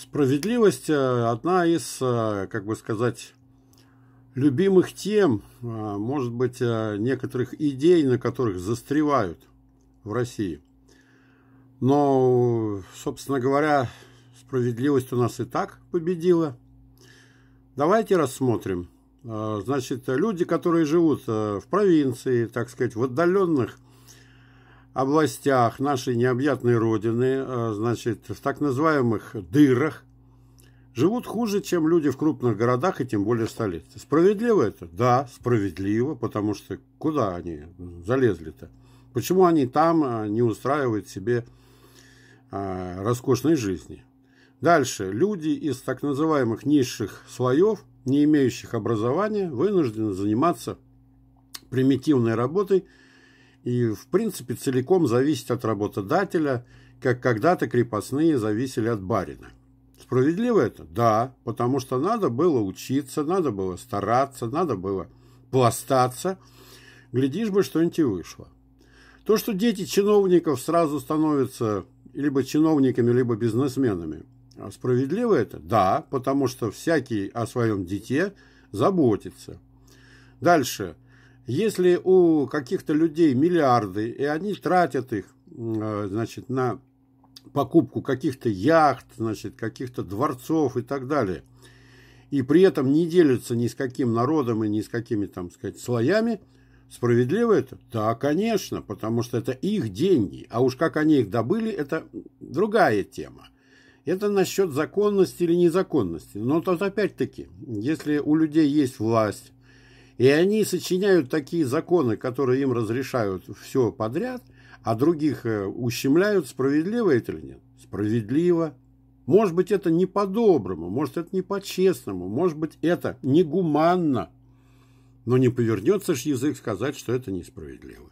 Справедливость э, одна из, э, как бы сказать, любимых тем, э, может быть, некоторых идей, на которых застревают в России. Но, собственно говоря, справедливость у нас и так победила. Давайте рассмотрим. Значит, люди, которые живут в провинции, так сказать, в отдаленных областях нашей необъятной Родины, э, значит, в так называемых дырах, живут хуже, чем люди в крупных городах и тем более столице. Справедливо это? Да, справедливо, потому что куда они залезли-то? Почему они там э, не устраивают себе э, роскошной жизни? Дальше. Люди из так называемых низших слоев, не имеющих образования, вынуждены заниматься примитивной работой – и, в принципе, целиком зависеть от работодателя, как когда-то крепостные зависели от барина. Справедливо это? Да, потому что надо было учиться, надо было стараться, надо было пластаться. Глядишь бы, что-нибудь и вышло. То, что дети чиновников сразу становятся либо чиновниками, либо бизнесменами, а справедливо это? Да, потому что всякий о своем дите заботится. Дальше – если у каких-то людей миллиарды, и они тратят их, э, значит, на покупку каких-то яхт, значит, каких-то дворцов и так далее, и при этом не делятся ни с каким народом и ни с какими, там, сказать, слоями, Справедливо это? Да, конечно, потому что это их деньги. А уж как они их добыли, это другая тема. Это насчет законности или незаконности. Но тут опять-таки, если у людей есть власть, и они сочиняют такие законы, которые им разрешают все подряд, а других э, ущемляют, справедливо это или нет? Справедливо. Может быть, это не по-доброму, может, это не по-честному, может быть, это негуманно. Но не повернется же язык сказать, что это несправедливо.